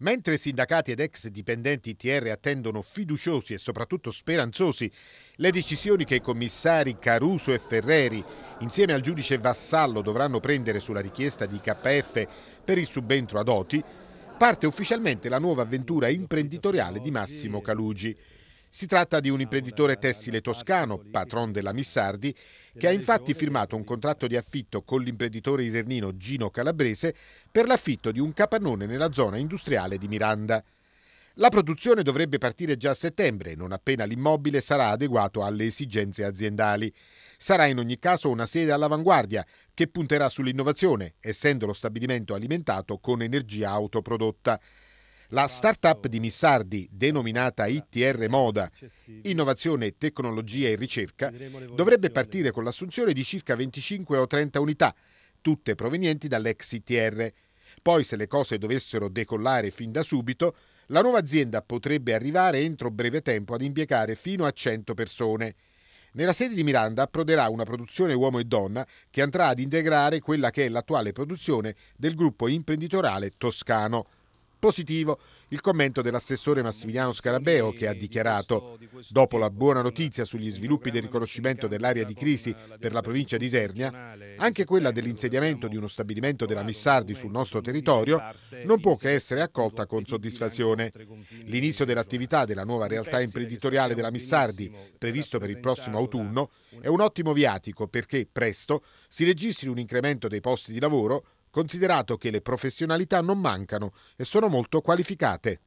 Mentre sindacati ed ex dipendenti ITR attendono fiduciosi e soprattutto speranzosi le decisioni che i commissari Caruso e Ferreri insieme al giudice Vassallo dovranno prendere sulla richiesta di KF per il subentro ad Oti, parte ufficialmente la nuova avventura imprenditoriale di Massimo Calugi. Si tratta di un imprenditore tessile toscano, patron della Missardi, che ha infatti firmato un contratto di affitto con l'imprenditore isernino Gino Calabrese per l'affitto di un capannone nella zona industriale di Miranda. La produzione dovrebbe partire già a settembre, non appena l'immobile sarà adeguato alle esigenze aziendali. Sarà in ogni caso una sede all'avanguardia che punterà sull'innovazione, essendo lo stabilimento alimentato con energia autoprodotta. La startup di Missardi, denominata ITR Moda, Innovazione, Tecnologia e Ricerca, dovrebbe partire con l'assunzione di circa 25 o 30 unità, tutte provenienti dall'ex ITR. Poi, se le cose dovessero decollare fin da subito, la nuova azienda potrebbe arrivare entro breve tempo ad impiegare fino a 100 persone. Nella sede di Miranda approderà una produzione uomo e donna che andrà ad integrare quella che è l'attuale produzione del gruppo imprenditoriale toscano. Positivo il commento dell'assessore Massimiliano Scarabeo che ha dichiarato dopo la buona notizia sugli sviluppi del riconoscimento dell'area di crisi per la provincia di Isernia, anche quella dell'insediamento di uno stabilimento della Missardi sul nostro territorio non può che essere accolta con soddisfazione. L'inizio dell'attività della nuova realtà imprenditoriale della Missardi, previsto per il prossimo autunno, è un ottimo viatico perché presto si registri un incremento dei posti di lavoro considerato che le professionalità non mancano e sono molto qualificate.